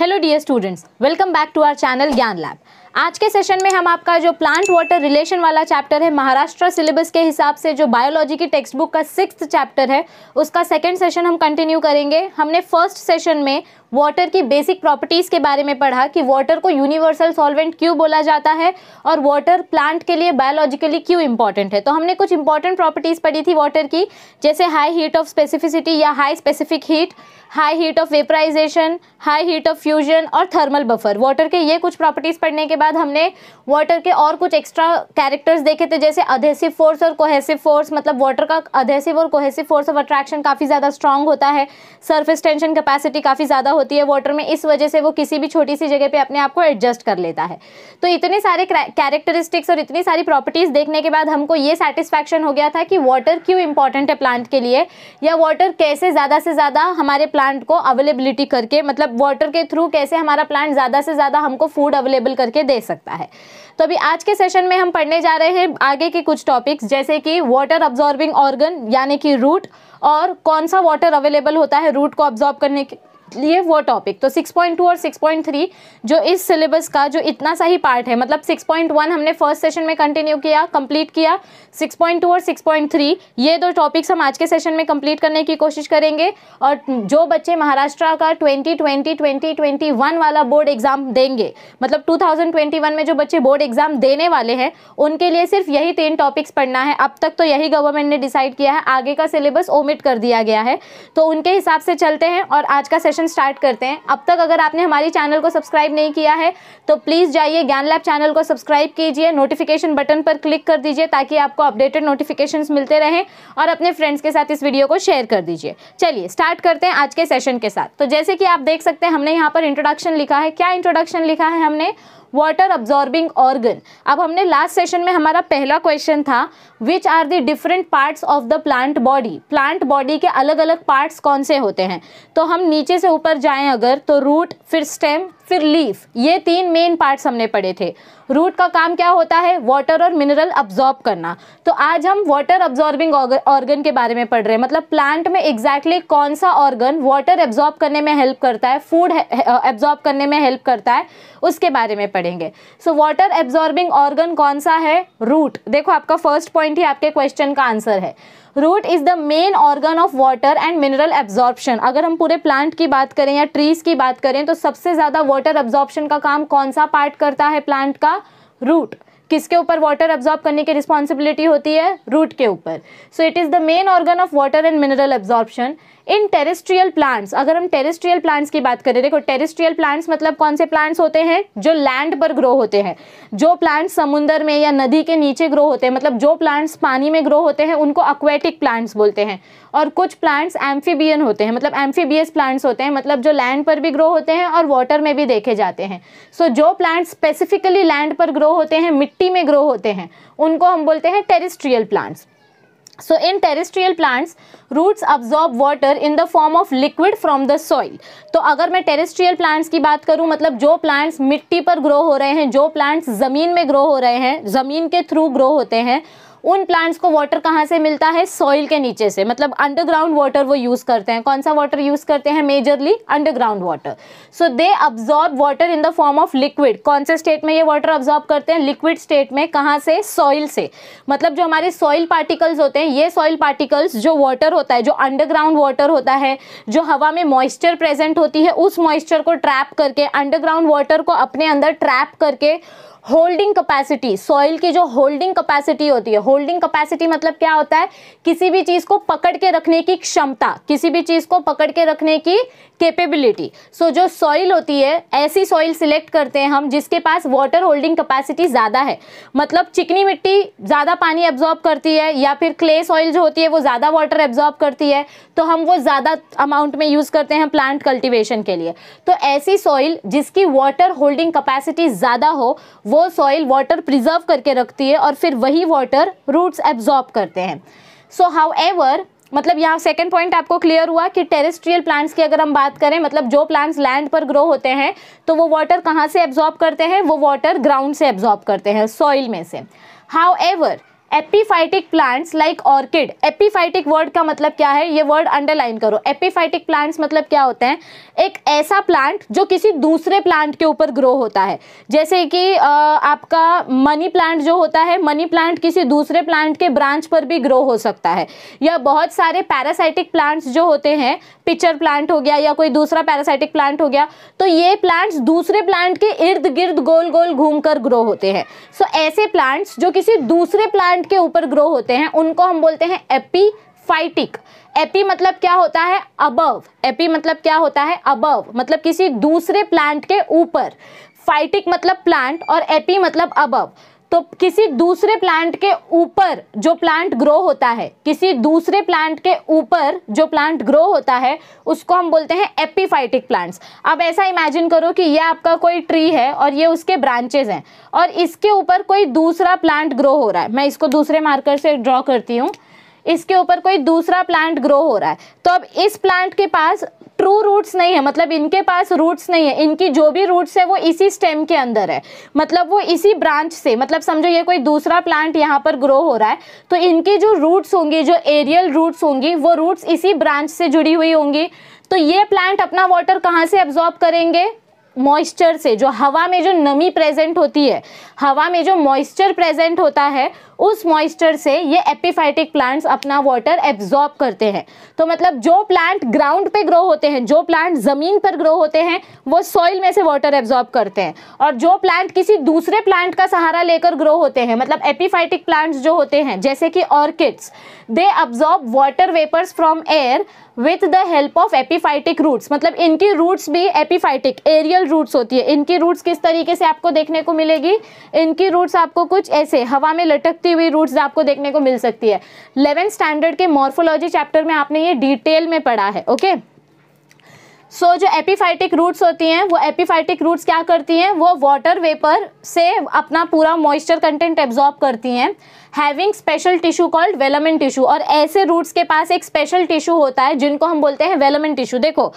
Hello dear students, welcome back to our channel Gyan Lab. आज के session में हम आपका जो प्लांट वाटर रिलेशन वाला चैप्टर है महाराष्ट्र सिलेबस के हिसाब से जो बायोलॉजी की टेक्स्ट बुक का सिक्स चैप्टर है उसका सेकेंड सेशन हम कंटिन्यू करेंगे हमने फर्स्ट सेशन में वाटर की बेसिक प्रॉपर्टीज़ के बारे में पढ़ा कि वाटर को यूनिवर्सल सॉल्वेंट क्यों बोला जाता है और वाटर प्लांट के लिए बायोलॉजिकली क्यों इंपॉर्टेंट है तो हमने कुछ इंपॉर्टेंट प्रॉपर्टीज़ पढ़ी थी वाटर की जैसे हाई हीट ऑफ स्पेसिफिसिटी या high specific heat high heat of vaporisation high heat of fusion और थर्मल बफर वाटर के ये कुछ प्रॉपर्टीज़ पढ़ने के बाद बाद हमने वाटर के और कुछ एक्स्ट्रा कैरेक्टर्स देखे थे जैसे अधेसिव फोर्स और कोहेसिव फोर्स मतलब वाटर का अधेसिव और कोहेसिव फोर्स ऑफ अट्रैक्शन काफ़ी ज़्यादा स्ट्रांग होता है सरफेस टेंशन कैपेसिटी काफ़ी ज़्यादा होती है वाटर में इस वजह से वो किसी भी छोटी सी जगह पर अपने आप को एडजस्ट कर लेता है तो इतने सारे कैरेक्टरिस्टिक्स और इतनी सारी प्रॉपर्टीज़ देखने के बाद हमको ये सेटिस्फैक्शन हो गया था कि वाटर क्यों इंपॉर्टेंट है प्लांट के लिए या वाटर कैसे ज़्यादा से ज़्यादा हमारे प्लांट को अवेलेबिलिटी करके मतलब वाटर के थ्रू कैसे हमारा प्लांट ज़्यादा से ज़्यादा हमको फूड अवेलेबल करके दे ले सकता है तो अभी आज के सेशन में हम पढ़ने जा रहे हैं आगे के कुछ टॉपिक्स जैसे कि वाटर अब्जॉर्बिंग ऑर्गन यानी कि रूट और कौन सा वाटर अवेलेबल होता है रूट को ऑब्जॉर्ब करने के लिए वो टॉपिक तो 6.2 और 6.3 जो इस सिलेबस का जो इतना सा ही पार्ट है मतलब 6.1 हमने फर्स्ट सेशन में कंटिन्यू किया कंप्लीट किया 6.2 और 6.3 ये दो टॉपिक्स हम आज के सेशन में कंप्लीट करने की कोशिश करेंगे और जो बच्चे महाराष्ट्र का 2020 2021 वाला बोर्ड एग्ज़ाम देंगे मतलब 2021 में जो बच्चे बोर्ड एग्ज़ाम देने वाले हैं उनके लिए सिर्फ यही तीन टॉपिक्स पढ़ना है अब तक तो यही गवर्नमेंट ने डिसाइड किया है आगे का सिलेबस ओमिट कर दिया गया है तो उनके हिसाब से चलते हैं और आज का सेशन डिस्कशन स्टार्ट करते हैं अब तक अगर आपने हमारे चैनल को सब्सक्राइब नहीं किया है तो प्लीज़ जाइए ज्ञान लैब चैनल को सब्सक्राइब कीजिए नोटिफिकेशन बटन पर क्लिक कर दीजिए ताकि आपको अपडेटेड नोटिफिकेशन मिलते रहें और अपने फ्रेंड्स के साथ इस वीडियो को शेयर कर दीजिए चलिए स्टार्ट करते हैं आज के सेशन के साथ तो जैसे कि आप देख सकते हैं हमने यहाँ पर इंट्रोडक्शन लिखा है क्या इंट्रोडक्शन लिखा है हमने वाटर अब्जॉर्बिंग ऑर्गन अब हमने लास्ट सेशन में हमारा पहला क्वेश्चन था which are the different parts of the plant body plant body के अलग अलग पार्ट्स कौन से होते हैं तो हम नीचे से ऊपर जाएं अगर तो रूट फिर स्टेम फिर लीफ ये तीन मेन पार्ट्स हमने पढ़े थे रूट का काम क्या होता है वाटर और मिनरल अब्जॉर्ब करना तो आज हम वाटर अब्जॉर्बिंग ऑर्गन के बारे में पढ़ रहे हैं मतलब प्लांट में एग्जैक्टली exactly कौन सा ऑर्गन वाटर एब्जॉर्ब करने में हेल्प करता है फूड एब्जॉर्ब करने में हेल्प करता है उसके बारे में पढ़ेंगे सो वाटर एब्जॉर्बिंग ऑर्गन कौन सा है रूट देखो आपका फर्स्ट पॉइंट ही आपके क्वेश्चन का आंसर है root is the main organ of water and mineral absorption अगर हम पूरे प्लांट की बात करें या ट्रीज़ की बात करें तो सबसे ज़्यादा वाटर एब्जॉर्प्शन का काम कौन सा पार्ट करता है प्लांट का रूट किसके ऊपर वाटर एब्जॉर्ब करने की रिस्पॉन्सिबिलिटी होती है रूट के ऊपर so it is the main organ of water and mineral absorption in terrestrial plants अगर हम टेरेस्ट्रियल प्लांट्स की बात करें देखो टेरेस्ट्रियल प्लांट्स मतलब कौन से प्लांट्स होते हैं जो लैंड पर ग्रो होते हैं जो प्लांट्स समुंदर में या नदी के नीचे ग्रो होते हैं मतलब जो प्लांट्स पानी में ग्रो होते हैं उनको अक्वेटिक प्लांट्स बोलते हैं और कुछ प्लांट्स एम्फीबियन होते हैं मतलब एम्फीबियस प्लांट्स होते हैं मतलब जो लैंड पर भी ग्रो होते हैं और वाटर में भी देखे जाते हैं सो so, जो प्लांट्स स्पेसिफिकली लैंड पर ग्रो होते हैं मिट्टी में ग्रो होते हैं उनको हम बोलते हैं terrestrial plants So in terrestrial plants, roots absorb water in the form of liquid from the soil. तो अगर मैं terrestrial plants की बात करूँ मतलब जो plants मिट्टी पर grow हो रहे हैं जो plants ज़मीन में grow हो रहे हैं ज़मीन के through grow होते हैं उन प्लांट्स को वाटर कहाँ से मिलता है सॉइल के नीचे से मतलब अंडरग्राउंड वाटर वो यूज़ करते हैं कौन सा वाटर यूज़ करते हैं majorly underground water so they absorb water in the form of liquid कौन से स्टेट में ये वाटर अब्जॉर्ब करते हैं लिक्विड स्टेट में कहाँ से सॉइल से मतलब जो हमारे सॉइल पार्टिकल्स होते हैं ये सॉइल पार्टिकल्स जो वाटर होता है जो अंडरग्राउंड वाटर होता है जो हवा में मॉइस्चर प्रेजेंट होती है उस मॉइस्चर को ट्रैप करके अंडरग्राउंड वाटर को अपने अंदर ट्रैप करके होल्डिंग कैपेसिटी सॉइल की जो होल्डिंग कैपेसिटी होती है होल्डिंग कैपेसिटी मतलब क्या होता है किसी भी चीज़ को पकड़ के रखने की क्षमता किसी भी चीज़ को पकड़ के रखने की कैपेबिलिटी सो so, जो सॉइल होती है ऐसी सॉइल सिलेक्ट करते हैं हम जिसके पास वाटर होल्डिंग कैपेसिटी ज़्यादा है मतलब चिकनी मिट्टी ज़्यादा पानी एब्जॉर्ब करती है या फिर क्ले सॉइल जो होती है वो ज़्यादा वाटर एब्जॉर्ब करती है तो हम वो ज़्यादा अमाउंट में यूज़ करते हैं प्लांट कल्टिवेशन के लिए तो ऐसी सॉइल जिसकी वाटर होल्डिंग कैपेसिटी ज़्यादा हो वो वो सॉइल वाटर प्रिजर्व करके रखती है और फिर वही वाटर रूट्स एब्जॉर्ब करते हैं सो हाउ एवर मतलब यहाँ सेकेंड पॉइंट आपको क्लियर हुआ कि टेरेस्ट्रियल प्लांट्स की अगर हम बात करें मतलब जो प्लांट्स लैंड पर ग्रो होते हैं तो वो वाटर कहाँ से एब्जॉर्ब करते हैं वो वाटर ग्राउंड से एब्जॉर्ब करते हैं सॉइल में से however epiphytic plants like orchid epiphytic word का मतलब क्या है ये वर्ड अंडरलाइन करो एपीफाइटिक प्लांट्स मतलब क्या होते हैं एक ऐसा प्लांट जो किसी दूसरे प्लांट के ऊपर ग्रो होता है जैसे कि आपका मनी प्लांट जो होता है मनी प्लांट किसी दूसरे प्लांट के ब्रांच पर भी ग्रो हो सकता है या बहुत सारे पैरासाइटिक प्लांट्स जो होते हैं पिचर प्लांट हो गया या कोई दूसरा पैरासाइटिक प्लांट हो गया तो ये प्लांट्स दूसरे प्लांट के इर्द गिर्द गोल गोल घूम ग्रो होते हैं सो so, ऐसे प्लांट्स जो किसी दूसरे प्लांट प्लांट के ऊपर ग्रो होते हैं उनको हम बोलते हैं एपी फाइटिक एपी मतलब क्या होता है अबव एपी मतलब क्या होता है अबव मतलब किसी दूसरे प्लांट के ऊपर फाइटिक मतलब प्लांट और एपी मतलब अबव तो किसी दूसरे प्लांट के ऊपर जो प्लांट ग्रो होता है किसी दूसरे प्लांट के ऊपर जो प्लांट ग्रो होता है उसको हम बोलते हैं एपीफाइटिक प्लांट्स अब ऐसा इमेजिन करो कि ये आपका कोई ट्री है और ये उसके ब्रांचेज हैं और इसके ऊपर कोई दूसरा प्लांट ग्रो हो रहा है मैं इसको दूसरे मार्कर से ड्रॉ करती हूँ इसके ऊपर कोई दूसरा प्लांट ग्रो हो रहा है तो अब इस प्लांट के पास ट्रू रूट्स नहीं है मतलब इनके पास रूट्स नहीं है इनकी जो भी रूट्स है वो इसी स्टेम के अंदर है मतलब वो इसी ब्रांच से मतलब समझो ये कोई दूसरा प्लांट यहाँ पर ग्रो हो रहा है तो इनकी जो रूट्स होंगी जो एरियल रूट्स होंगी वो रूट्स इसी ब्रांच से जुड़ी हुई होंगी तो ये प्लांट अपना वाटर कहाँ से एब्जॉर्ब करेंगे मॉइस्चर से जो हवा में जो नमी प्रेजेंट होती है हवा में जो मॉइस्चर प्रेजेंट होता है उस मॉइस्चर से ये एपिफाइटिक प्लांट्स अपना वाटर एब्जॉर्ब करते हैं तो मतलब जो प्लांट ग्राउंड पे ग्रो होते हैं जो प्लांट ज़मीन पर ग्रो होते हैं वो सॉइल में से वाटर एब्जॉर्ब करते हैं और जो प्लांट किसी दूसरे प्लांट का सहारा लेकर ग्रो होते हैं मतलब एपिफाइटिक प्लांट्स जो होते हैं जैसे कि orchids they absorb water vapours from air with the help of epiphytic roots मतलब इनकी रूट्स भी एपिफाइटिक एरियल रूट्स होती है इनकी रूट्स किस तरीके से आपको देखने को मिलेगी इनकी रूट्स आपको कुछ ऐसे हवा में लटकती उभरती हुई रूट्स आपको देखने को मिल सकती है इलेवेंथ स्टैंडर्ड के मॉर्फोलॉजी चैप्टर में आपने ये डिटेल में पढ़ा है ओके सो so, जो एपिफाइटिक रूट्स होती हैं वो एपिफाइटिक रूट्स क्या करती हैं वो वाटर वेपर से अपना पूरा मॉइस्चर कंटेंट एब्जॉर्ब करती हैं having special tissue called velamen tissue और ऐसे रूट्स के पास एक स्पेशल टिश्यू होता है जिनको हम बोलते हैं वेलमन टिश्यू देखो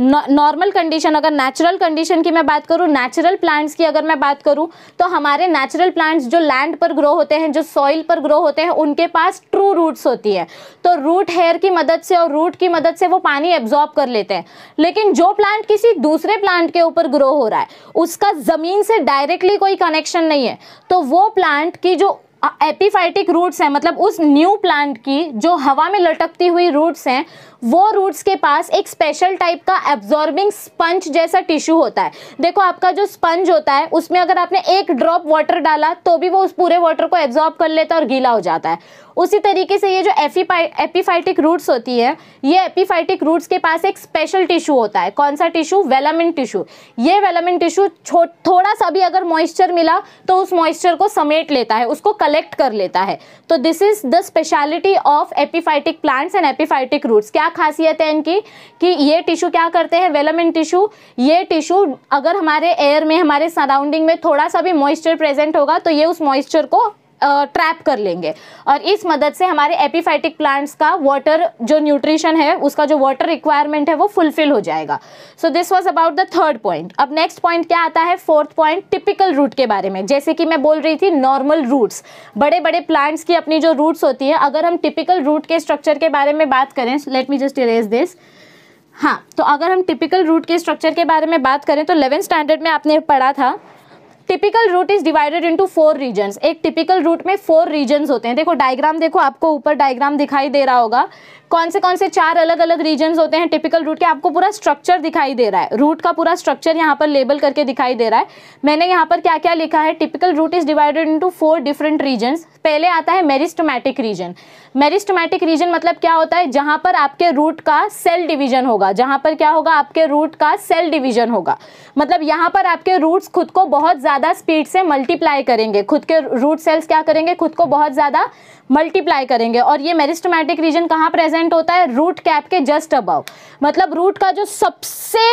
नॉर्मल कंडीशन अगर नेचुरल कंडीशन की मैं बात करूँ नेचुरल प्लांट्स की अगर मैं बात करूँ तो हमारे नेचुरल प्लांट्स जो लैंड पर ग्रो होते हैं जो सॉइल पर ग्रो होते हैं उनके पास ट्रू रूट्स होती है तो रूट हेयर की मदद से और रूट की मदद से वो पानी एब्जॉर्ब कर लेते हैं लेकिन जो प्लांट किसी दूसरे प्लांट के ऊपर ग्रो हो रहा है उसका ज़मीन से डायरेक्टली कोई कनेक्शन नहीं है तो वो प्लांट की जो एपीफाइटिक रूट्स हैं मतलब उस न्यू प्लांट की जो हवा में लटकती हुई रूट्स हैं वो रूट्स के पास एक स्पेशल टाइप का एब्जॉर्बिंग स्पंज जैसा टिश्यू होता है देखो आपका जो स्पंज होता है उसमें अगर आपने एक ड्रॉप वाटर डाला तो भी वो उस पूरे वाटर को एब्जॉर्ब कर लेता है और गीला हो जाता है उसी तरीके से ये जो एपीफाइटिक रूट्स होती है ये एपीफाइटिक रूट्स के पास एक स्पेशल टिश्यू होता है कौन सा टिश्यू वेलामिन टिश्यू ये वेलामिन टिश्यू थोड़ा सा भी अगर मॉइस्चर मिला तो उस मॉइस्चर को समेट लेता है उसको कलेक्ट कर लेता है तो this is the speciality of epiphytic plants and epiphytic roots क्या क्या खासियत है इनकी कि ये टिश्यू क्या करते हैं वेलमेंट टिश्यू ये टिश्यू अगर हमारे एयर में हमारे सराउंडिंग में थोड़ा सा भी मॉइस्चर प्रेजेंट होगा तो ये उस मॉइस्चर को ट्रैप कर लेंगे और इस मदद से हमारे एपीफाइटिक प्लांट्स का वाटर जो न्यूट्रिशन है उसका जो वाटर रिक्वायरमेंट है वो फुलफिल हो जाएगा so this was about the third point अब नेक्स्ट पॉइंट क्या आता है फोर्थ पॉइंट टिपिकल रूट के बारे में जैसे कि मैं बोल रही थी नॉर्मल रूट्स बड़े बड़े प्लांट्स की अपनी जो रूट्स होती है अगर हम टिपिकल रूट के स्ट्रक्चर के बारे में बात करें let me just erase this हाँ तो अगर हम टिपिकल रूट के स्ट्रक्चर के बारे में बात करें तो 11 स्टैंडर्ड में आपने पढ़ा था typical root is divided into four region एक टिपिकल रूट में फोर रीजन होते हैं देखो डायग्राम देखो आपको ऊपर डायग्राम दिखाई दे रहा होगा कौन से कौन से चार अलग अलग रीजन होते हैं टिपिकल रूट के आपको पूरा स्ट्रक्चर दिखाई दे रहा है रूट का पूरा स्ट्रक्चर यहाँ पर लेबल करके दिखाई दे रहा है मैंने यहाँ पर क्या क्या लिखा है typical root is divided into four different region पहले आता है मेरिस्टोमैटिक रीजन मेरिस्टोमैटिक रीजन मतलब क्या होता है जहाँ पर आपके रूट का सेल डिवीजन होगा जहाँ पर क्या होगा आपके रूट का सेल डिवीजन होगा मतलब यहाँ पर आपके रूट्स खुद को बहुत ज़्यादा स्पीड से मल्टीप्लाई करेंगे खुद के रूट सेल्स क्या करेंगे खुद को बहुत ज़्यादा मल्टीप्लाई करेंगे और ये मेरिस्टोमैटिक रीजन कहाँ प्रेजेंट प्रेजेंट होता है रूट कैप के जस्ट अबव मतलब रूट का जो सबसे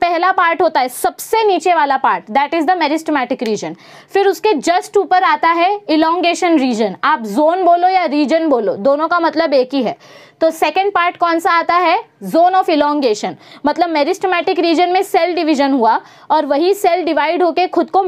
पहला पार्ट होता है सबसे नीचे वाला part that is the meristematic region फिर उसके जस्ट ऊपर आता है इलोंगेशन रीजन आप जोन बोलो या रीजन बोलो दोनों का मतलब एक ही है तो सेकेंड पार्ट कौन सा आता है जोन ऑफ इलोंगेशन मतलब मेरिस्टमेटिक रीजन में सेल डिवीजन हुआ और वही सेल डिवाइड होकर खुद को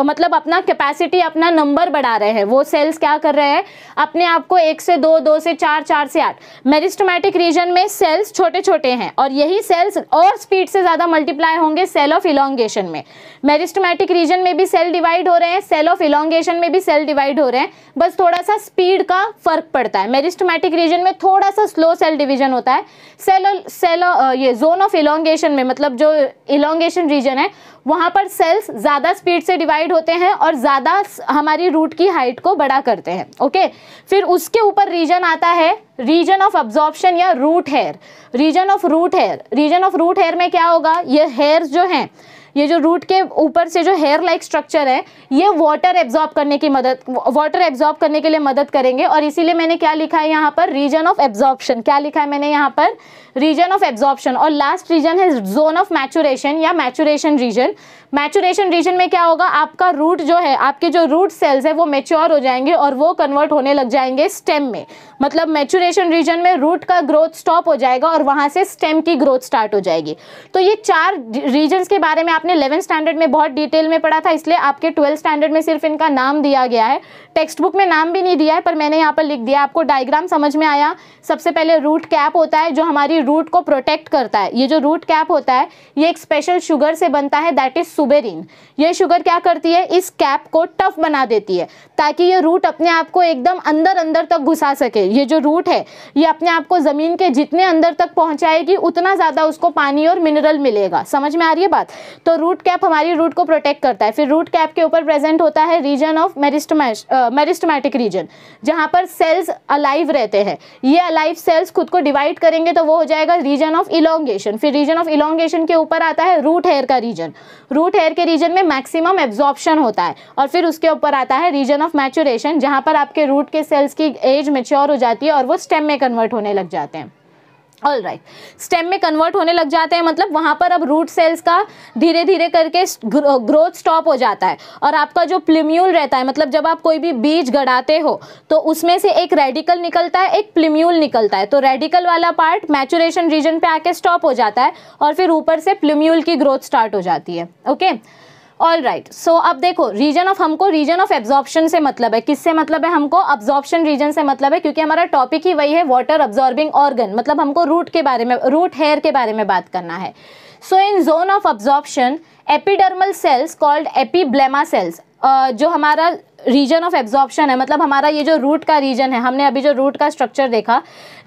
मतलब अपना कैपेसिटी अपना नंबर बढ़ा रहे हैं वो सेल्स क्या कर रहे हैं अपने आप को एक से दो दो से चार चार से आठ मेरिस्टमेटिक रीजन में सेल्स छोटे छोटे हैं और यही सेल्स और स्पीड से ज़्यादा मल्टीप्लाई होंगे सेल ऑफ इलोंगेशन में मेरिस्टमेटिक रीजन में भी सेल डिवाइड हो रहे हैं सेल ऑफ इलोंगेशन में भी सेल डिवाइड हो रहे हैं बस थोड़ा सा स्पीड का फर्क पड़ता है मेरिस्टमेटिक रीजन में थोड़ा थोड़ा सा स्लो सेल डिवीजन होता है सेल सेल ये जोन ऑफ इलोंगेशन में मतलब जो इलोंगेशन रीजन है वहाँ पर सेल्स ज़्यादा स्पीड से डिवाइड होते हैं और ज़्यादा हमारी रूट की हाइट को बड़ा करते हैं ओके फिर उसके ऊपर रीजन आता है रीजन ऑफ अब्जॉर्प्शन या root hair region of root hair region of root hair में क्या होगा ये हेयर्स जो हैं ये जो रूट के ऊपर से जो हेयर लाइक स्ट्रक्चर है ये वाटर एब्जॉर्ब करने की मदद वाटर एब्जॉर्ब करने के लिए मदद करेंगे और इसीलिए मैंने क्या लिखा है यहाँ पर रीजन ऑफ एब्जॉर्प्शन क्या लिखा है मैंने यहाँ पर रीजन ऑफ एब्जॉर्प्शन और लास्ट रीजन है जोन ऑफ मैचुरेशन या मैचुरेशन रीजन मैचुरेशन रीजन में क्या होगा आपका रूट जो है आपके जो रूट सेल्स है वो मेच्योर हो जाएंगे और वो कन्वर्ट होने लग जाएंगे स्टेम में मतलब मैचुरेशन रीजन में रूट का ग्रोथ स्टॉप हो जाएगा और वहाँ से स्टेम की ग्रोथ स्टार्ट हो जाएगी तो ये चार रीजन के बारे में आपने आपने इलेवन स्टैंडर्ड में बहुत डिटेल में पढ़ा था इसलिए आपके ट्वेल्थ स्टैंडर्ड में सिर्फ इनका नाम दिया गया है टेक्स्ट बुक में नाम भी नहीं दिया है पर मैंने यहाँ पर लिख दिया आपको डायग्राम समझ में आया सबसे पहले रूट कैप होता है जो हमारी रूट को प्रोटेक्ट करता है ये जो रूट कैप होता है ये एक स्पेशल शुगर से बनता है दैट इज सुबेरिन ये शुगर क्या करती है इस कैप को टफ बना देती है ताकि ये रूट अपने आप को एकदम अंदर अंदर तक घुसा सके ये जो रूट है ये अपने आप को ज़मीन के जितने अंदर तक पहुँचाएगी उतना ज़्यादा उसको पानी और मिनरल मिलेगा समझ में आ रही है बात तो रूट कैप हमारी रूट को प्रोटेक्ट करता है फिर रूट कैप के ऊपर प्रेजेंट होता है रीजन ऑफ मेरिस्टमैटिक रीजन जहाँ पर सेल्स अलाइव रहते हैं ये अलाइव सेल्स खुद को डिवाइड करेंगे तो वो हो जाएगा रीजन ऑफ इलोंगेशन फिर रीजन ऑफ इलोंगेशन के ऊपर आता है रूट हेयर का रीजन रूट हेयर के रीजन में मैक्सिमम एब्जॉर्प्शन होता है और फिर उसके ऊपर आता है रीजन ऑफ मैचुरेशन जहाँ पर आपके रूट के सेल्स की एज मेच्योर हो जाती है और वो स्टेम में कन्वर्ट होने लग जाते हैं ऑल राइट स्टेम में कन्वर्ट होने लग जाते हैं मतलब वहाँ पर अब रूट सेल्स का धीरे धीरे करके ग्रोथ स्टॉप हो जाता है और आपका जो प्लिम्यूल रहता है मतलब जब आप कोई भी बीज गड़ाते हो तो उसमें से एक रेडिकल निकलता है एक प्लिम्यूल निकलता है तो रेडिकल वाला पार्ट मैचुरेशन रीजन पे आके स्टॉप हो जाता है और फिर ऊपर से प्लिम्यूल की ग्रोथ स्टार्ट हो जाती है okay okay? All right so अब देखो रीजन ऑफ हमको रीजन ऑफ एब्जॉर्प्शन से मतलब है किससे मतलब है हमको अब्जॉर्प्शन रीजन से मतलब है क्योंकि हमारा टॉपिक ही वही है वाटर अब्जॉर्बिंग ऑर्गन मतलब हमको रूट के बारे में रूट हेयर के बारे में बात करना है so in zone of absorption epidermal cells called epiblema cells जो हमारा रीजन ऑफ एब्जॉर्प्शन है मतलब हमारा ये जो रूट का रीजन है हमने अभी जो रूट का स्ट्रक्चर देखा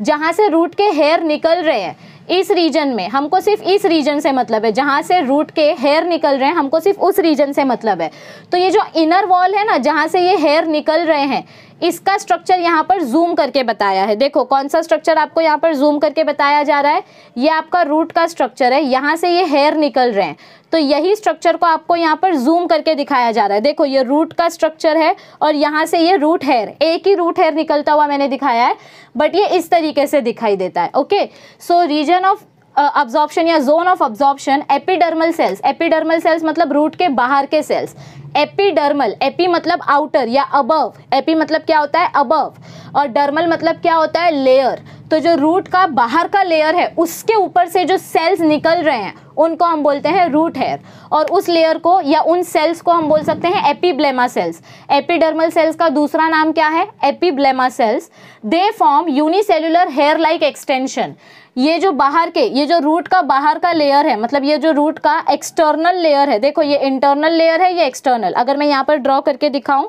जहाँ से रूट के हेयर निकल रहे हैं इस रीजन में हमको सिर्फ इस रीजन से मतलब है जहाँ से रूट के हेयर निकल रहे हैं हमको सिर्फ उस रीजन से मतलब है तो ये जो इनर वॉल है ना जहाँ से ये हेयर निकल रहे हैं इसका स्ट्रक्चर यहाँ पर जूम करके बताया है देखो कौन सा स्ट्रक्चर आपको यहाँ पर जूम करके बताया जा रहा है ये आपका रूट का स्ट्रक्चर है यहाँ से ये हेयर निकल रहे हैं तो यही स्ट्रक्चर को आपको यहाँ पर जूम करके दिखाया जा रहा है देखो ये रूट का स्ट्रक्चर है और यहाँ से ये रूट हेयर एक ही रूट हेयर निकलता हुआ मैंने दिखाया है बट ये इस तरीके से दिखाई देता है okay so region of absorption या zone of absorption epidermal cells epidermal cells मतलब रूट के बाहर के सेल्स एपिडर्मल एपी मतलब आउटर या अबव एपी मतलब क्या होता है अबव और डर्मल मतलब क्या होता है लेयर तो जो रूट का बाहर का लेयर है उसके ऊपर से जो सेल्स निकल रहे हैं उनको हम बोलते हैं रूट हेयर और उस लेयर को या उन सेल्स को हम बोल सकते हैं एपीब्लेमा सेल्स एपीडर्मल सेल्स का दूसरा नाम क्या है epiblema cells they form unicellular hair like extension ये जो बाहर के ये जो रूट का बाहर का लेयर है मतलब ये जो रूट का एक्सटर्नल लेयर है देखो ये इंटरनल लेयर है ये एक्सटर्नल अगर मैं यहाँ पर ड्रॉ करके दिखाऊं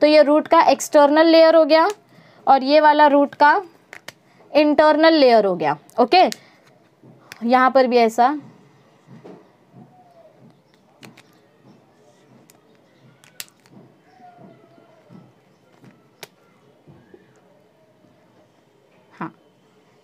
तो ये रूट का एक्सटर्नल लेयर हो गया और ये वाला रूट का इंटरनल लेयर हो गया ओके यहाँ पर भी ऐसा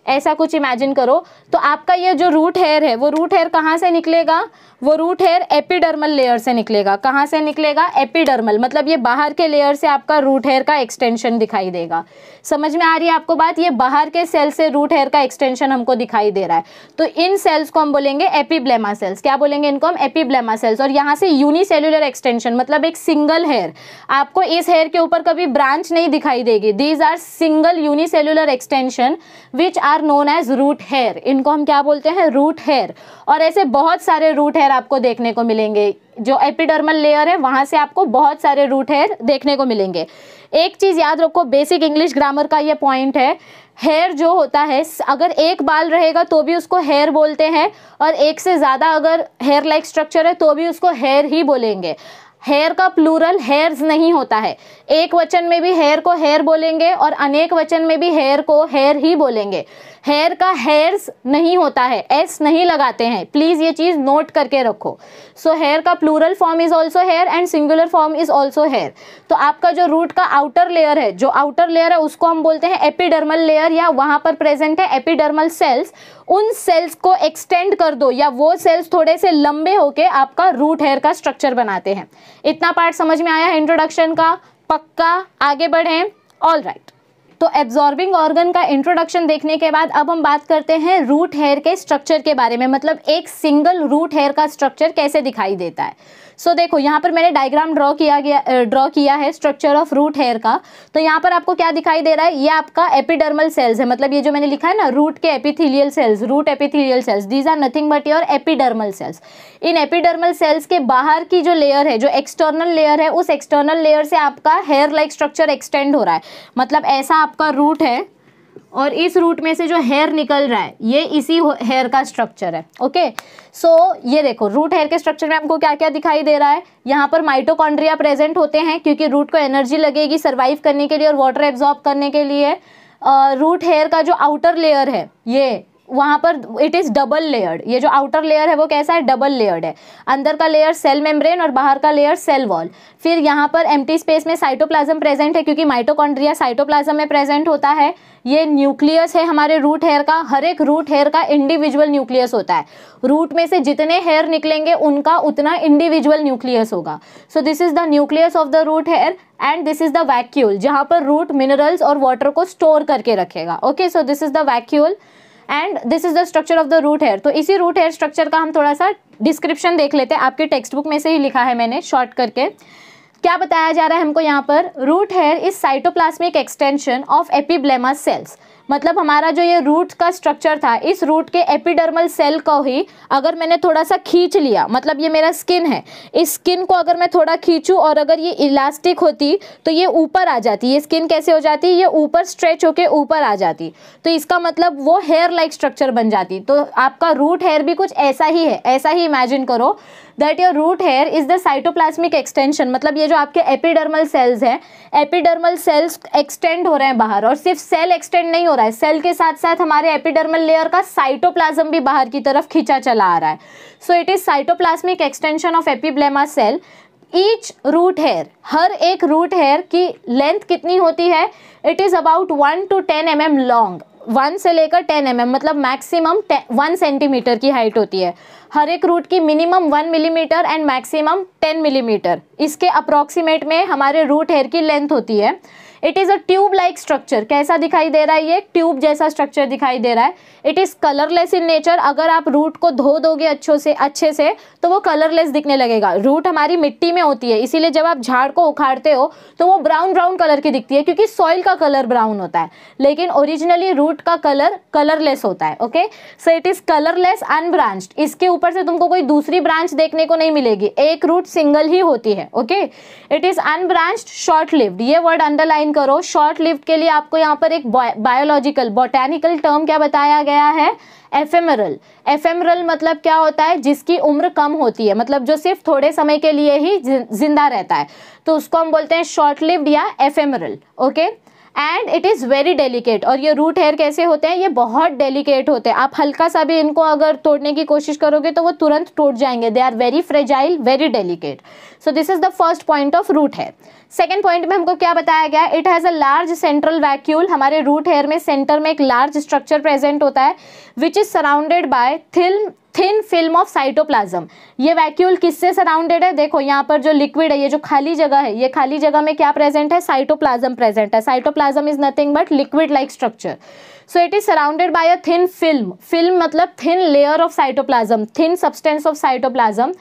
ऐसा कुछ इमेजिन करो तो आपका ये जो रूट हेयर है वो रूट हेयर कहाँ से निकलेगा वो रूट हेयर एपिडर्मल लेयर से निकलेगा कहाँ से निकलेगा एपिडर्मल मतलब ये बाहर के लेयर से आपका रूट हेयर का एक्सटेंशन दिखाई देगा समझ में आ रही है आपको बात ये बाहर के सेल से रूट हेयर का एक्सटेंशन हमको दिखाई दे रहा है तो इन सेल्स को हम बोलेंगे एपीब्लेमा सेल्स क्या बोलेंगे इनको हम एपीब्लेमा सेल्स और यहाँ से यूनिसेल्युलर एक्सटेंशन मतलब एक सिंगल हेयर आपको इस हेयर के ऊपर कभी ब्रांच नहीं दिखाई देगी these are single unicellular extension which are known as root hair इनको हम क्या बोलते हैं रूट हेयर और ऐसे बहुत सारे रूट हेयर हेयर आपको देखने को मिलेंगे जो एपिडर्मल लेयर है वहाँ से आपको बहुत सारे रूट हेयर देखने को मिलेंगे एक चीज़ याद रखो बेसिक इंग्लिश ग्रामर का ये पॉइंट है हेयर जो होता है अगर एक बाल रहेगा तो भी उसको हेयर बोलते हैं और एक से ज़्यादा अगर हेयर लाइक स्ट्रक्चर है तो भी उसको हेयर ही बोलेंगे हेयर का प्लूरल हेयर्स नहीं होता है एक वचन में भी हेयर को हेयर बोलेंगे और अनेक वचन में भी हेयर को हेयर ही बोलेंगे हेयर का हेयर्स नहीं होता है एस नहीं लगाते हैं प्लीज़ ये चीज़ नोट करके रखो सो हेयर का plural form is also hair and singular form is also hair तो आपका जो रूट का आउटर लेयर है जो आउटर लेयर है उसको हम बोलते हैं एपिडर्मल लेयर या वहाँ पर प्रेजेंट है एपिडर्मल सेल्स उन सेल्स को एक्सटेंड कर दो या वो सेल्स थोड़े से लंबे होके आपका रूट हेयर का स्ट्रक्चर बनाते हैं इतना पार्ट समझ में आया है इंट्रोडक्शन का पक्का आगे बढ़ें ऑल राइट right. तो एब्जॉर्बिंग ऑर्गन का इंट्रोडक्शन देखने के बाद अब हम बात करते हैं रूट हेयर के स्ट्रक्चर के बारे में मतलब एक सिंगल रूट हेयर का स्ट्रक्चर कैसे दिखाई देता है सो so, देखो यहाँ पर मैंने डायग्राम ड्रॉ किया गया ड्रॉ किया है स्ट्रक्चर ऑफ रूट हेयर का तो यहाँ पर आपको क्या दिखाई दे रहा है ये आपका एपिडर्मल सेल्स है मतलब ये जो मैंने लिखा है ना रूट के epithelial cells root epithelial cells these are nothing but your epidermal cells in epidermal cells के बाहर की जो लेयर है जो एक्सटर्नल लेयर है उस एक्सटर्नल लेयर से आपका हेयर लाइक स्ट्रक्चर एक्सटेंड हो रहा है मतलब ऐसा आपका रूट है और इस रूट में से जो हेयर निकल रहा है ये इसी हेयर का स्ट्रक्चर है ओके सो so, ये देखो रूट हेयर के स्ट्रक्चर में हमको क्या क्या दिखाई दे रहा है यहाँ पर माइटोकॉन्ड्रिया प्रेजेंट होते हैं क्योंकि रूट को एनर्जी लगेगी सर्वाइव करने के लिए और वाटर एब्जॉर्ब करने के लिए रूट uh, हेयर का जो आउटर लेयर है ये वहाँ पर इट इज़ डबल लेयर्ड ये जो आउटर लेयर है वो कैसा है डबल लेयर्ड है अंदर का लेयर सेल मेम्ब्रेन और बाहर का लेयर सेल वॉल फिर यहाँ पर एम्प्टी स्पेस में साइटोप्लाज्म प्रेजेंट है क्योंकि माइटोकॉन्ड्रिया साइटोप्लाज्म में प्रेजेंट होता है ये न्यूक्लियस है हमारे रूट हेयर का हर एक रूट हेयर का इंडिविजुअल न्यूक्लियस होता है रूट में से जितने हेयर निकलेंगे उनका उतना इंडिविजुअल न्यूक्लियस होगा so this is the nucleus of the root hair and this is the vacuole जहाँ पर रूट मिनरल्स और वाटर को स्टोर करके रखेगा okay so this is the vacuole and this is the structure of the root hair तो इसी root hair structure का हम थोड़ा सा डिस्क्रिप्शन देख लेते हैं आपके टेक्स्ट बुक में से ही लिखा है मैंने शॉर्ट करके क्या बताया जा रहा है हमको यहाँ पर root hair is cytoplasmic extension of epiblema cells मतलब हमारा जो ये रूट का स्ट्रक्चर था इस रूट के एपिडर्मल सेल को ही अगर मैंने थोड़ा सा खींच लिया मतलब ये मेरा स्किन है इस स्किन को अगर मैं थोड़ा खींचूँ और अगर ये इलास्टिक होती तो ये ऊपर आ जाती ये स्किन कैसे हो जाती ये ऊपर स्ट्रेच होके ऊपर आ जाती तो इसका मतलब वो हेयर लाइक स्ट्रक्चर बन जाती तो आपका रूट हेयर भी कुछ ऐसा ही है ऐसा ही इमेजिन करो that your root hair is the cytoplasmic extension मतलब ये जो आपके एपिडर्मल सेल्स हैं एपिडर्मल सेल्स एक्सटेंड हो रहे हैं बाहर और सिर्फ सेल एक्सटेंड नहीं हो रहा है सेल के साथ साथ हमारे एपिडर्मल लेयर का साइटोप्लाज्म भी बाहर की तरफ खींचा चला आ रहा है so it is cytoplasmic extension of epiblema cell each root hair हर एक रूट हेयर की लेंथ कितनी होती है it is about one to ten m m long one से लेकर टेन एम एम मतलब मैक्सिमम वन सेंटीमीटर की हाइट होती है हर एक रूट की minimum one millimetre and maximum ten millimetre इसके अप्रॉक्सीमेट में हमारे रूट हेयर की लेंथ होती है it is a tube like structure कैसा दिखाई दे रहा है ये ट्यूब जैसा स्ट्रक्चर दिखाई दे रहा है it is colourless in nature अगर आप रूट को धो दोगे अच्छों से अच्छे से तो वो कलरलेस दिखने लगेगा रूट हमारी मिट्टी में होती है इसीलिए जब आप झाड़ को उखाड़ते हो तो वो ब्राउन ब्राउन कलर की दिखती है क्योंकि सॉइल का कलर ब्राउन होता है लेकिन ओरिजिनली रूट का कलर कलरलेस होता है okay so it is colourless unbranched इसके ऊपर से तुमको कोई दूसरी ब्रांच देखने को नहीं मिलेगी एक रूट सिंगल ही होती है okay it is unbranch short lived ये वर्ड अंडरलाइन ज्वाइन करो शॉर्ट लिफ्ट के लिए आपको यहाँ पर एक बायोलॉजिकल बॉटेनिकल टर्म क्या बताया गया है एफेमरल एफेमरल मतलब क्या होता है जिसकी उम्र कम होती है मतलब जो सिर्फ थोड़े समय के लिए ही जिंदा रहता है तो उसको हम बोलते हैं शॉर्ट लिफ्ट या ephemeral okay and it is very delicate और ये रूट हेयर कैसे होते हैं ये बहुत डेलीकेट होते हैं आप हल्का सा भी इनको अगर तोड़ने की कोशिश करोगे तो वो तुरंत टूट जाएंगे they are very fragile very delicate so this is the first point of root hair second point में हमको क्या बताया गया it has a large central vacuole हमारे रूट हेयर में सेंटर में एक लार्ज स्ट्रक्चर प्रेजेंट होता है which is surrounded by thin thin film of cytoplasm ये वैक्यूल किससे सराउंडेड है देखो यहाँ पर जो लिक्विड है ये जो खाली जगह है ये खाली जगह में क्या प्रेजेंट है साइटोप्लाज्म प्रेजेंट है cytoplasm is nothing but liquid like structure so it is surrounded by a thin film film मतलब thin layer of cytoplasm thin substance of cytoplasm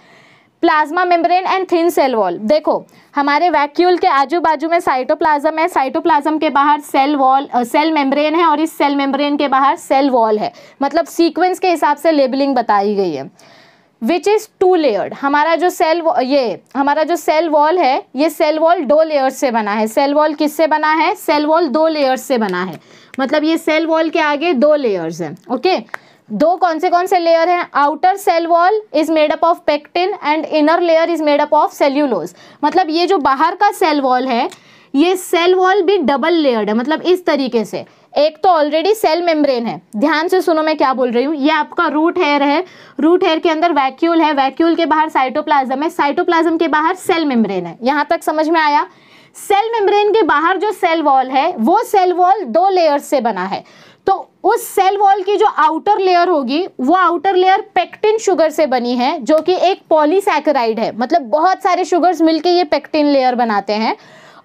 plasma membrane and thin cell wall देखो हमारे vacuole के आजू बाजू में cytoplasm है cytoplasm के बाहर सेल वॉल सेल मेम्ब्रेन है और इस सेल मेम्ब्रेन के बाहर सेल वॉल है मतलब सीक्वेंस के हिसाब से लेबलिंग बताई गई है विच इज़ टू लेयर्ड हमारा जो सेल ये हमारा जो सेल वॉल है ये सेल वॉल दो लेयर्स से बना है सेल वॉल किससे बना है सेल वॉल दो लेयर्स से बना है मतलब ये सेल वॉल के आगे दो लेयर्स हैं ओके okay? दो कौन से कौन से लेयर हैं outer cell wall is made up of pectin and inner layer is made up of cellulose मतलब ये जो बाहर का सेल वॉल है ये सेल वॉल भी डबल लेयर्ड है मतलब इस तरीके से एक तो ऑलरेडी सेल मेम्ब्रेन है ध्यान से सुनो मैं क्या बोल रही हूँ ये आपका रूट हेयर है रूट हेयर के अंदर वैक्यूल है वैक्यूल के बाहर साइटोप्लाज्म है साइटोप्लाज्म के बाहर सेल मेम्ब्रेन है यहाँ तक समझ में आया सेल मेम्ब्रेन के बाहर जो सेल वॉल है वो सेल वॉल दो लेयर्स से बना है उस सेल वॉल की जो आउटर लेयर होगी वो आउटर लेयर पेक्टिन शुगर से बनी है जो कि एक पॉलीसैकराइड है मतलब बहुत सारे शुगर्स मिलके ये पेक्टिन लेयर बनाते हैं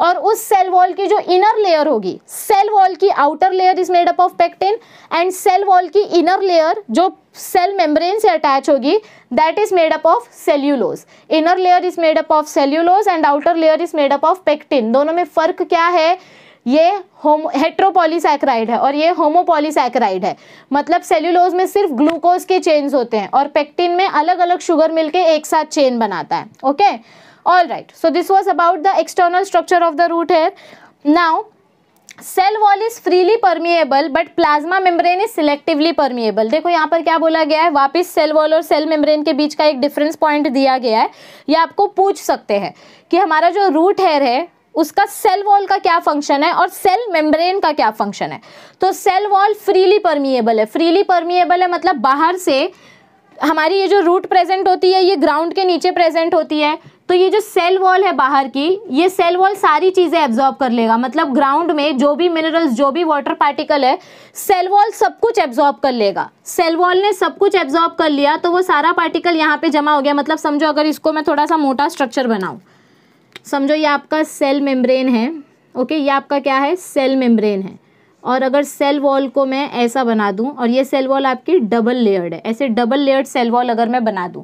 और उस सेल वॉल की जो इनर लेयर होगी सेल वॉल की outer layer is made up of pectin and cell wall की इनर लेयर जो सेल मेम्ब्रेन से अटैच होगी that is made up of cellulose inner layer is made up of cellulose and outer layer is made up of pectin दोनों में फर्क क्या है ये होमो हेट्रोपोलीसैक्राइड है और ये होमोपोलीसैक्राइड है मतलब सेल्यूलोज में सिर्फ ग्लूकोज के चेन्स होते हैं और पेक्टिन में अलग अलग शुगर मिलके एक साथ चेन बनाता है okay all right so this was about the external structure of the root hair now cell wall is freely permeable but plasma membrane is selectively permeable देखो यहाँ पर क्या बोला गया है वापस सेल वॉल और सेल मेम्ब्रेन के बीच का एक डिफरेंस पॉइंट दिया गया है ये आपको पूछ सकते हैं कि हमारा जो रूट हेयर है उसका सेल वॉल का क्या फंक्शन है और सेल मेम्ब्रेन का क्या फंक्शन है तो सेल वॉल फ्रीली परमिएबल है फ्रीली परमिएबल है मतलब बाहर से हमारी ये जो रूट प्रेजेंट होती है ये ग्राउंड के नीचे प्रेजेंट होती है तो ये जो सेल वॉल है बाहर की ये सेल वॉल सारी चीज़ें एब्जॉर्ब कर लेगा मतलब ग्राउंड में जो भी मिनरल्स जो भी वाटर पार्टिकल है सेल वॉल सब कुछ एब्जॉर्ब कर लेगा सेल वॉल ने सब कुछ एब्जॉर्ब कर लिया तो वो सारा पार्टिकल यहाँ पे जमा हो गया मतलब समझो अगर इसको मैं थोड़ा सा मोटा स्ट्रक्चर बनाऊँ समझो ये आपका सेल मेम्ब्रेन है ओके ये आपका क्या है सेल मेम्ब्रेन है और अगर सेल वॉल को मैं ऐसा बना दूं और ये सेल वॉल आपकी डबल लेयर्ड है ऐसे डबल लेयर्ड सेल वॉल अगर मैं बना दूं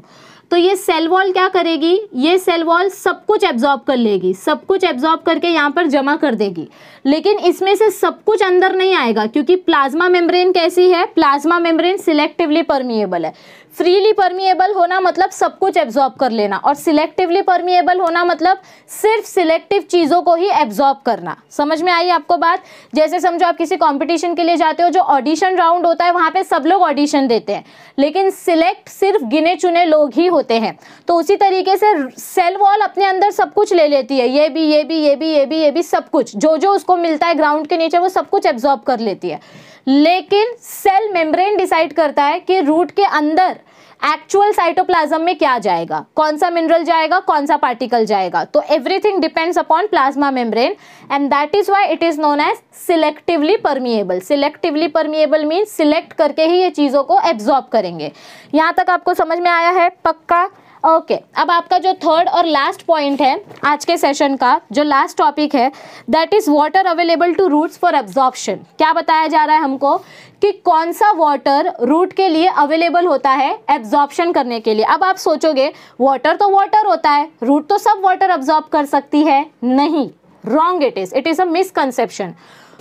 तो ये सेल वॉल क्या करेगी ये सेल वॉल सब कुछ एब्जॉर्ब कर लेगी सब कुछ एब्जॉर्ब करके यहाँ पर जमा कर देगी लेकिन इसमें से सब कुछ अंदर नहीं आएगा क्योंकि प्लाज्मा मेम्ब्रेन कैसी है प्लाज्मा मेम्ब्रेन सिलेक्टिवली परमिएबल है फ्रीली परमिएबल होना मतलब सब कुछ एब्जॉर्ब कर लेना और सिलेक्टिवली परमिएबल होना मतलब सिर्फ सिलेक्टिव चीज़ों को ही एब्जॉर्ब करना समझ में आई आपको बात जैसे समझो आप किसी कॉम्पिटिशन के लिए जाते हो जो ऑडिशन राउंड होता है वहाँ पर सब लोग ऑडिशन देते हैं लेकिन सिलेक्ट सिर्फ गिने चुने लोग ही होते हैं तो उसी तरीके से सेल वॉल अपने अंदर सब कुछ ले लेती है ये भी ये भी ये भी ये भी ये भी सब कुछ जो जो उसको मिलता है ग्राउंड के नीचे वो सब कुछ एब्जॉर्ब कर लेती है लेकिन सेल मेम्ब्रेन डिसाइड करता है कि रूट के अंदर एक्चुअल साइटोप्लाज्म में क्या जाएगा कौन सा मिनरल जाएगा कौन सा पार्टिकल जाएगा तो everything depends upon plasma membrane and that is why it is known as selectively permeable selectively permeable means select करके ही ये चीज़ों को एब्जॉर्ब करेंगे यहाँ तक आपको समझ में आया है पक्का ओके okay, अब आपका जो थर्ड और लास्ट पॉइंट है आज के सेशन का जो लास्ट टॉपिक है that is water available to roots for absorption क्या बताया जा रहा है हमको कि कौन सा वाटर रूट के लिए अवेलेबल होता है एब्जॉर्प्शन करने के लिए अब आप सोचोगे वाटर तो वाटर होता है रूट तो सब वाटर एब्जॉर्ब कर सकती है नहीं wrong it is it is a misconception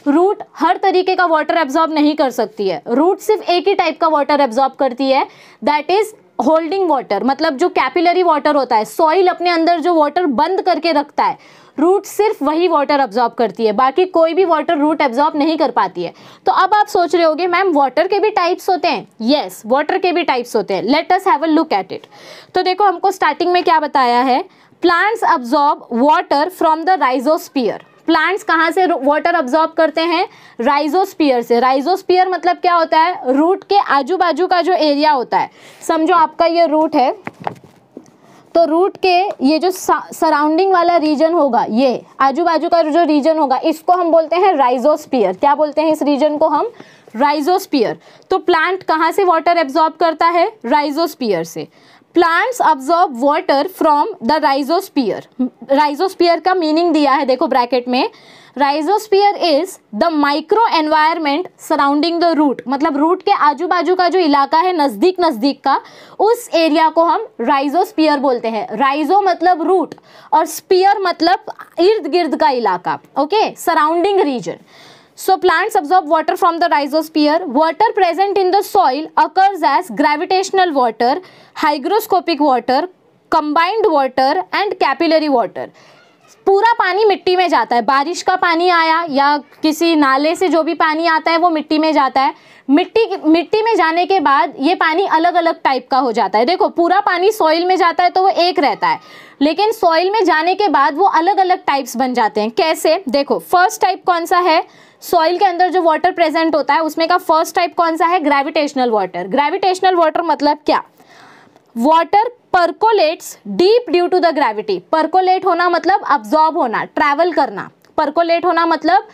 root हर तरीके का वाटर एब्जॉर्ब नहीं कर सकती है रूट सिर्फ एक ही टाइप का वाटर एब्जॉर्ब करती है दैट इज़ होल्डिंग वाटर मतलब जो कैपिलरी वाटर होता है सॉइल अपने अंदर जो वाटर बंद करके रखता है रूट सिर्फ वही वाटर एब्जॉर्ब करती है बाकी कोई भी वाटर रूट एब्जॉर्ब नहीं कर पाती है तो अब आप सोच रहे होगे मैम वाटर के भी टाइप्स होते हैं यस yes, वाटर के भी टाइप्स होते हैं let us have a look at it तो देखो हमको स्टार्टिंग में क्या बताया है plants absorb water from the rhizosphere plants कहाँ से वाटर अब्जॉर्ब करते हैं राइजोस्पियर से राइजोस्पियर मतलब क्या होता है रूट के आजू बाजू का जो एरिया होता है समझो आपका ये रूट है तो रूट के ये जो सराउंडिंग वाला रीजन होगा ये आजू बाजू का जो रीजन होगा इसको हम बोलते हैं राइजोस्पियर क्या बोलते हैं इस रीजन को हम राइजोस्पियर तो प्लांट कहाँ से वाटर एब्जॉर्ब करता है राइजोस्पियर से plants absorb water from the rhizosphere rhizosphere का मीनिंग दिया है देखो ब्रैकेट में rhizosphere is the micro environment surrounding the root मतलब रूट के आजू बाजू का जो इलाका है नज़दीक नज़दीक का उस एरिया को हम राइजोस्पियर बोलते हैं राइजो मतलब रूट और स्पियर मतलब इर्द गिर्द का इलाका okay surrounding region so plants absorb water from the rhizosphere water present in the soil occurs as gravitational water hygroscopic water combined water and capillary water पूरा पानी मिट्टी में जाता है बारिश का पानी आया या किसी नाले से जो भी पानी आता है वो मिट्टी में जाता है मिट्टी मिट्टी में जाने के बाद ये पानी अलग अलग टाइप का हो जाता है देखो पूरा पानी सॉइल में जाता है तो वो एक रहता है लेकिन सॉइल में जाने के बाद वो अलग अलग टाइप्स बन जाते हैं कैसे देखो फर्स्ट टाइप कौन सा है सॉइल के अंदर जो वाटर प्रेजेंट होता है उसमें का फर्स्ट टाइप कौन सा है ग्रेविटेशनल वाटर ग्रेविटेशनल वाटर मतलब क्या water percolates deep due to the gravity percolate होना मतलब अब्जॉर्ब होना ट्रैवल करना परकोलेट होना मतलब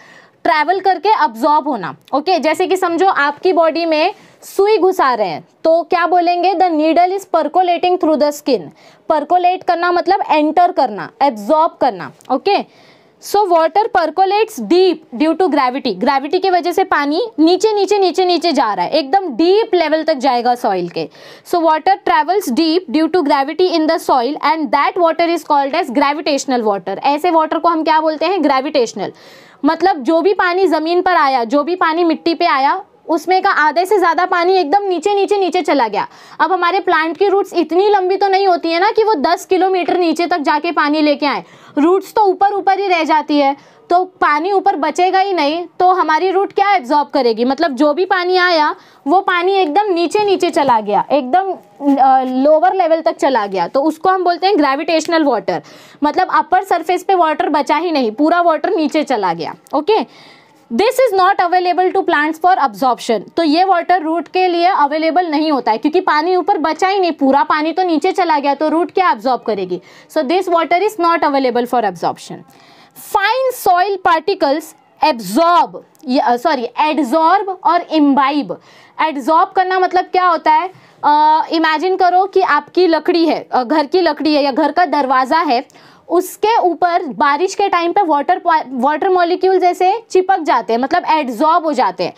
ट्रैवल करके अब्जॉर्ब होना ओके okay? जैसे कि समझो आपकी बॉडी में सुई घुसा रहे हैं तो क्या बोलेंगे the needle is percolating through the skin percolate करना मतलब एंटर करना एब्जॉर्ब करना okay okay? So water percolates deep due to gravity gravity की वजह से पानी नीचे नीचे नीचे नीचे जा रहा है एकदम डीप लेवल तक जाएगा सॉइल के so water travels deep due to gravity in the soil and that water is called as gravitational water ऐसे वाटर को हम क्या बोलते हैं ग्रेविटेशनल मतलब जो भी पानी ज़मीन पर आया जो भी पानी मिट्टी पे आया उसमें का आधे से ज़्यादा पानी एकदम नीचे नीचे नीचे चला गया अब हमारे प्लांट की रूट्स इतनी लंबी तो नहीं होती है ना कि वो दस किलोमीटर नीचे तक जाके पानी लेके आए रूट्स तो ऊपर ऊपर ही रह जाती है तो पानी ऊपर बचेगा ही नहीं तो हमारी रूट क्या एब्जॉर्ब करेगी मतलब जो भी पानी आया वो पानी एकदम नीचे नीचे चला गया एकदम लोअर लेवल तक चला गया तो उसको हम बोलते हैं ग्रेविटेशनल वाटर मतलब अपर सरफेस पे वाटर बचा ही नहीं पूरा वाटर नीचे चला गया okay this is not available to plants for absorption तो ये वाटर रूट के लिए अवेलेबल नहीं होता है क्योंकि पानी ऊपर बचा ही नहीं पूरा पानी तो नीचे चला गया तो रूट क्या अब्जॉर्ब करेगी so this water is not available for absorption fine soil particles absorb sorry adsorb और इम्बाइब एडजॉर्ब करना मतलब क्या होता है इमेजिन uh, करो कि आपकी लकड़ी है uh, घर की लकड़ी है या घर का दरवाज़ा है उसके ऊपर बारिश के टाइम पे वाटर वाटर मॉलिक्यूल जैसे चिपक जाते हैं मतलब एड्जॉर्ब हो जाते हैं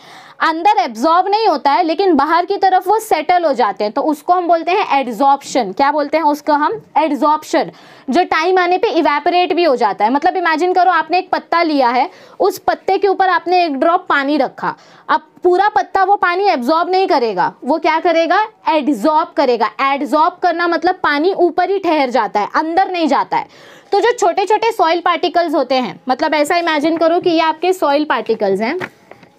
अंदर एब्जॉर्ब नहीं होता है लेकिन बाहर की तरफ वो सेटल हो जाते हैं तो उसको हम बोलते हैं एड्जॉर्प्शन क्या बोलते हैं उसको हम एड्जॉर्प्शन जो टाइम आने पे इवेपरेट भी हो जाता है मतलब इमेजिन करो आपने एक पत्ता लिया है उस पत्ते के ऊपर आपने एक ड्रॉप पानी रखा अब पूरा पत्ता वो पानी एब्जॉर्ब नहीं करेगा वो क्या करेगा एड्जॉर्ब करेगा एड्जॉर्ब करना मतलब पानी ऊपर ही ठहर जाता है अंदर नहीं जाता है तो जो छोटे छोटे सॉइल पार्टिकल्स होते हैं मतलब ऐसा इमेजिन करो कि ये आपके सॉइल पार्टिकल्स हैं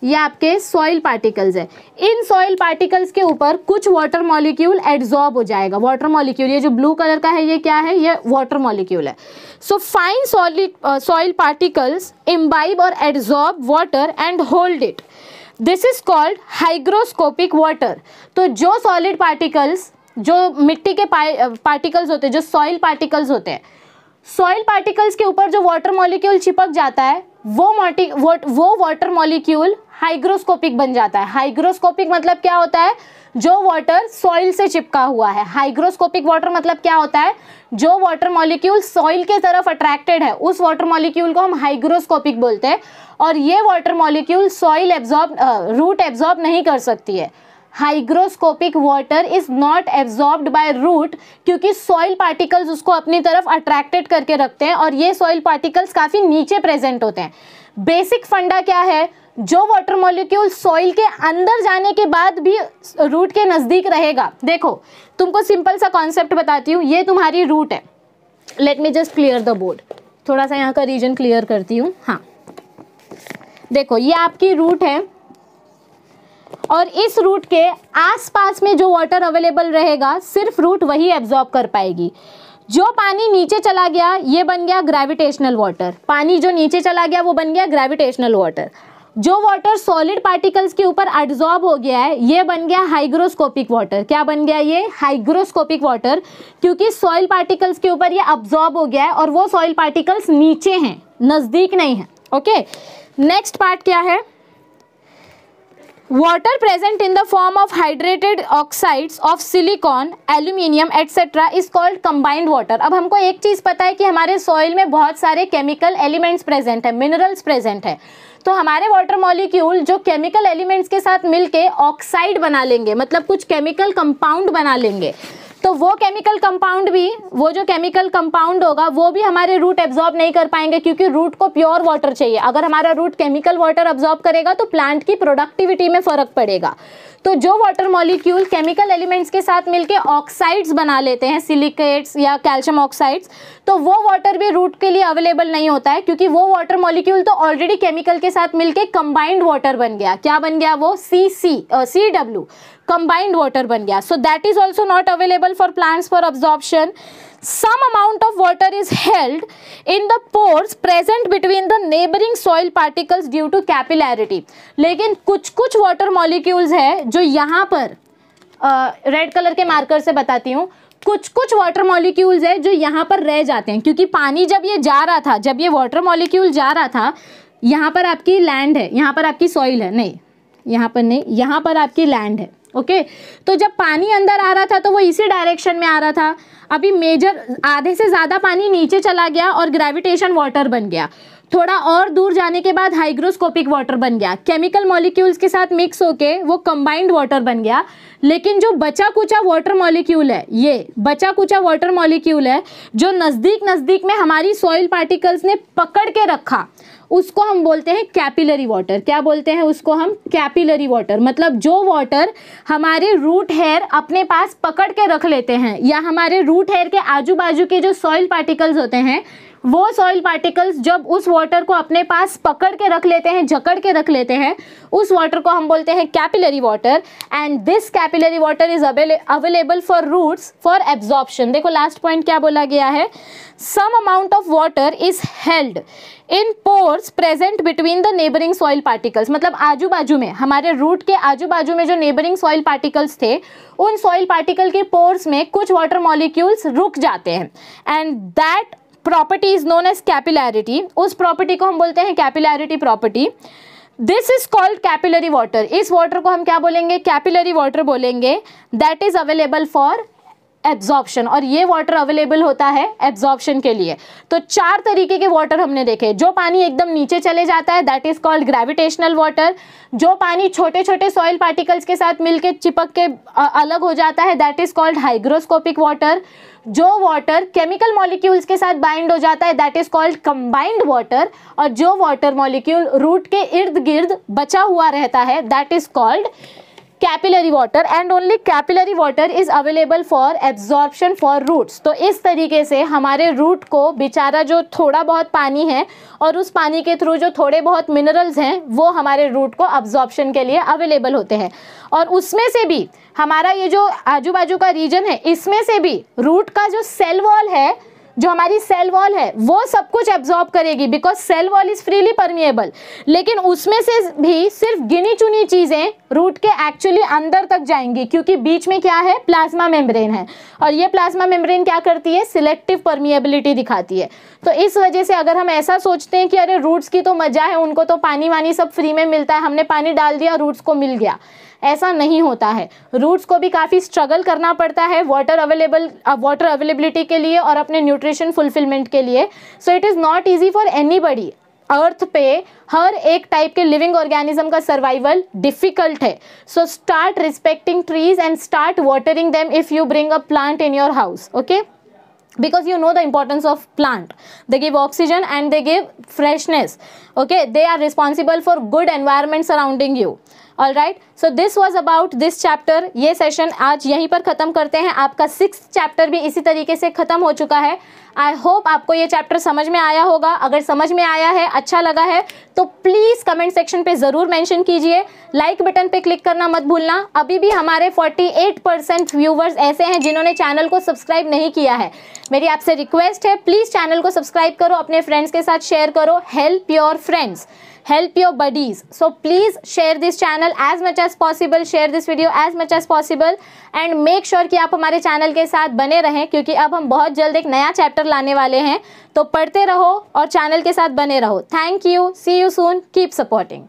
ये आपके सॉइल पार्टिकल्स है इन सॉइल पार्टिकल्स के ऊपर कुछ वाटर मॉलिक्यूल एड्जॉर्ब हो जाएगा वाटर मॉलिक्यूल ये जो ब्लू कलर का है ये क्या है ये वाटर मॉलिक्यूल है so fine solid soil particles imbibe और adsorb water and hold it this is called hygroscopic water तो जो सॉलिड पार्टिकल्स जो मिट्टी के पार्टिकल्स uh, होते हैं जो सॉइल पार्टिकल्स होते हैं सॉइल पार्टिकल्स के ऊपर जो वाटर मॉलिक्यूल चिपक जाता है वो मोटी वो वाटर मॉलिक्यूल हाइग्रोस्कोपिक बन जाता है हाइग्रोस्कोपिक मतलब क्या होता है जो वाटर सॉइल से चिपका हुआ है हाइग्रोस्कोपिक वाटर मतलब क्या होता है जो वाटर मॉलिक्यूल सॉइल के तरफ अट्रैक्टेड है उस वाटर मॉलिक्यूल को हम हाइग्रोस्कोपिक बोलते हैं और ये water molecule soil absorb root absorb नहीं कर सकती है hygroscopic water is not absorbed by root क्योंकि सॉइल पार्टिकल्स उसको अपनी तरफ अट्रैक्टेड करके रखते हैं और ये सॉइल पार्टिकल्स काफ़ी नीचे प्रेजेंट होते हैं बेसिक फंडा क्या है जो वाटर मॉलिक्यूल सॉइल के अंदर जाने के बाद भी रूट के नज़दीक रहेगा देखो तुमको सिंपल सा कॉन्सेप्ट बताती हूँ ये तुम्हारी रूट है let me just clear the board थोड़ा सा यहाँ का रीजन क्लियर करती हूँ हाँ देखो ये आपकी रूट है और इस रूट के आसपास में जो वाटर अवेलेबल रहेगा सिर्फ रूट वही एब्जॉर्ब कर पाएगी जो पानी नीचे चला गया ये बन गया ग्रेविटेशनल वाटर पानी जो नीचे चला गया वो बन गया ग्रेविटेशनल वाटर जो वाटर सॉलिड पार्टिकल्स के ऊपर एब्जॉर्ब हो गया है ये बन गया हाइग्रोस्कोपिक वाटर क्या बन गया ये हाइग्रोस्कोपिक वाटर क्योंकि सॉइल पार्टिकल्स के ऊपर ये अब्जॉर्ब हो गया है और वो सॉइल पार्टिकल्स नीचे हैं नज़दीक नहीं है ओके नेक्स्ट पार्ट क्या है water present in the form of hydrated oxides of silicon aluminium etcetera is called combined water अब हमको एक चीज़ पता है कि हमारे सॉइल में बहुत सारे केमिकल एलिमेंट्स प्रेजेंट है मिनरल्स प्रेजेंट है तो हमारे वाटर मॉलिक्यूल जो केमिकल एलिमेंट्स के साथ मिलके ऑक्साइड बना लेंगे मतलब कुछ केमिकल कंपाउंड बना लेंगे तो वो केमिकल कंपाउंड भी वो जो केमिकल कंपाउंड होगा वो भी हमारे रूट एब्जॉर्ब नहीं कर पाएंगे क्योंकि रूट को प्योर वाटर चाहिए अगर हमारा रूट केमिकल वाटर एब्जॉर्ब करेगा तो प्लांट की प्रोडक्टिविटी में फ़र्क पड़ेगा तो जो वाटर मॉलिक्यूल केमिकल एलिमेंट्स के साथ मिलके ऑक्साइड्स बना लेते हैं सिलिकेट्स या कैल्शियम ऑक्साइड्स तो वो वाटर भी रूट के लिए अवेलेबल नहीं होता है क्योंकि वो वाटर मॉलिक्यूल तो ऑलरेडी केमिकल के साथ मिलके कंबाइंड वाटर बन गया क्या बन गया वो C C C W combined water बन गया so that is also not available for plants for absorption some amount of water is held in the pores present between the neighbouring soil particles due to capillarity लेकिन कुछ कुछ water molecules है जो यहाँ पर red uh, colour के marker से बताती हूँ कुछ कुछ वाटर मॉलिक्यूल्स है जो यहाँ पर रह जाते हैं क्योंकि पानी जब ये जा रहा था जब ये वाटर मॉलिक्यूल जा रहा था यहाँ पर आपकी लैंड है यहाँ पर आपकी सॉइल है नहीं यहाँ पर नहीं यहाँ पर आपकी लैंड है ओके तो जब पानी अंदर आ रहा था तो वो इसी डायरेक्शन में आ रहा था अभी मेजर आधे से ज़्यादा पानी नीचे चला गया और ग्रेविटेशन वाटर बन गया थोड़ा और दूर जाने के बाद हाइग्रोस्कोपिक वाटर बन गया केमिकल मॉलिक्यूल्स के साथ मिक्स होके वो कंबाइंड वाटर बन गया लेकिन जो बचा कुचा वाटर मॉलिक्यूल है ये बचा कुचा वाटर मॉलिक्यूल है जो नज़दीक नज़दीक में हमारी सॉइल पार्टिकल्स ने पकड़ के रखा उसको हम बोलते हैं कैपिलरी वाटर क्या बोलते हैं उसको हम कैपिलरी वाटर मतलब जो वाटर हमारे रूट हेयर अपने पास पकड़ के रख लेते हैं या हमारे रूट हेयर के आजू बाजू के जो सॉइल पार्टिकल्स होते हैं वो सॉइल पार्टिकल्स जब उस वाटर को अपने पास पकड़ के रख लेते हैं जकड़ के रख लेते हैं उस वाटर को हम बोलते हैं capillary water and this capillary water is available for roots for absorption देखो लास्ट पॉइंट क्या बोला गया है some amount of water is held in pores present between the neighbouring soil particles मतलब आजू बाजू में हमारे रूट के आजू बाजू में जो नेबरिंग सॉइल पार्टिकल्स थे उन सॉइल पार्टिकल के पोर्स में कुछ वाटर मॉलिक्यूल्स रुक जाते हैं and that property is known as capillarity उस प्रॉपर्टी को हम बोलते हैं capillarity property this is called capillary water इस वाटर को हम क्या बोलेंगे कैपिलरी वाटर बोलेंगे that is available for absorption और ये वाटर अवेलेबल होता है एब्जॉर्प्शन के लिए तो चार तरीके के वाटर हमने देखे जो पानी एकदम नीचे चले जाता है that is called gravitational water जो पानी छोटे छोटे सॉइल पार्टिकल्स के साथ मिलके चिपक के अलग हो जाता है that is called hygroscopic water जो वाटर केमिकल मॉलिक्यूल्स के साथ बाइंड हो जाता है that is called combined water और जो वाटर मॉलिक्यूल रूट के इर्द गिर्द बचा हुआ रहता है that is called capillary water and only capillary water is available for absorption for roots तो इस तरीके से हमारे रूट को बेचारा जो थोड़ा बहुत पानी है और उस पानी के थ्रू जो थोड़े बहुत मिनरल्स हैं वो हमारे रूट को अब्जॉर्प्शन के लिए अवेलेबल होते हैं और उसमें से भी हमारा ये जो आजू बाजू का रीजन है इसमें से भी रूट का जो सेल वॉल है जो हमारी सेल वॉल है वो सब कुछ एब्जॉर्ब करेगी because cell wall is freely permeable लेकिन उसमें से भी सिर्फ गिनी चुनी चीज़ें रूट के एक्चुअली अंदर तक जाएंगी क्योंकि बीच में क्या है प्लाज्मा मेम्ब्रेन है और ये प्लाज्मा मेम्ब्रेन क्या करती है सिलेक्टिव परमिएबिलिटी दिखाती है तो इस वजह से अगर हम ऐसा सोचते हैं कि अरे रूट्स की तो मज़ा है उनको तो पानी वानी सब फ्री में मिलता है हमने पानी डाल दिया रूट्स को मिल गया ऐसा नहीं होता है रूट्स को भी काफ़ी स्ट्रगल करना पड़ता है वाटर अवेलेबल वाटर अवेलेबिलिटी के लिए और अपने न्यूट्रिशन फुलफिलमेंट के लिए so it is not easy for anybody earth पे हर एक टाइप के लिविंग ऑर्गेनिज्म का सर्वाइवल डिफिकल्ट है so start respecting trees and start watering them if you bring a plant in your house okay because you know the importance of plant they give oxygen and they give freshness okay they are responsible for good environment surrounding you all right so this was about this chapter ये session आज यहीं पर ख़त्म करते हैं आपका six chapter भी इसी तरीके से ख़त्म हो चुका है आई होप आपको ये चैप्टर समझ में आया होगा अगर समझ में आया है अच्छा लगा है तो प्लीज़ कमेंट सेक्शन पे ज़रूर मेंशन कीजिए लाइक बटन पे क्लिक करना मत भूलना अभी भी हमारे 48 परसेंट व्यूवर्स ऐसे हैं जिन्होंने चैनल को सब्सक्राइब नहीं किया है मेरी आपसे रिक्वेस्ट है प्लीज़ चैनल को सब्सक्राइब करो अपने फ्रेंड्स के साथ शेयर करो help your friends help your buddies so please share this channel as much as possible share this video as much as possible and make sure ki aap hamare channel ke sath bane rahe kyunki ab hum bahut jald ek naya chapter lane wale hain to padhte raho aur channel ke sath bane raho thank you see you soon keep supporting